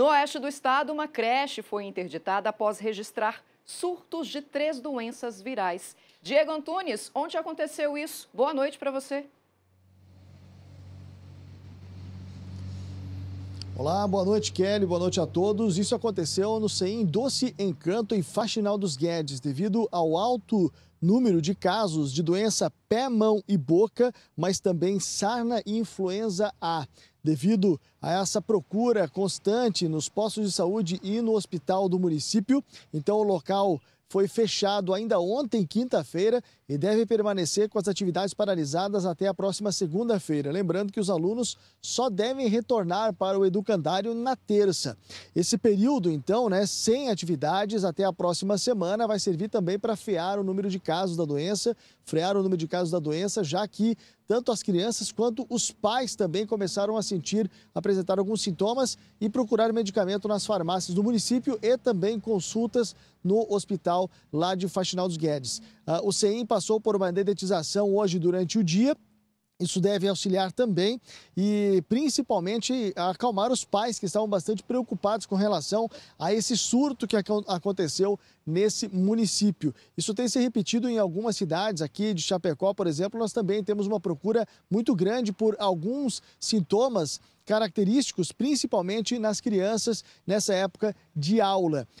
No oeste do estado, uma creche foi interditada após registrar surtos de três doenças virais. Diego Antunes, onde aconteceu isso? Boa noite para você. Olá, boa noite, Kelly, boa noite a todos. Isso aconteceu no CEIM Doce Encanto e Faxinal dos Guedes, devido ao alto número de casos de doença pé, mão e boca, mas também sarna e influenza A. Devido a essa procura constante nos postos de saúde e no hospital do município, então o local foi fechado ainda ontem, quinta-feira, e deve permanecer com as atividades paralisadas até a próxima segunda-feira. Lembrando que os alunos só devem retornar para o educandário na terça. Esse período, então, né, sem atividades até a próxima semana, vai servir também para frear o número de casos da doença, frear o número de casos da doença, já que tanto as crianças quanto os pais também começaram a sentir, apresentar alguns sintomas e procurar medicamento nas farmácias do município e também consultas no hospital lá de Faxinal dos Guedes. Ah, o CEIM passou por uma dedetização hoje durante o dia isso deve auxiliar também e principalmente acalmar os pais que estavam bastante preocupados com relação a esse surto que aconteceu nesse município. Isso tem se repetido em algumas cidades aqui de Chapecó, por exemplo, nós também temos uma procura muito grande por alguns sintomas característicos, principalmente nas crianças nessa época de aula.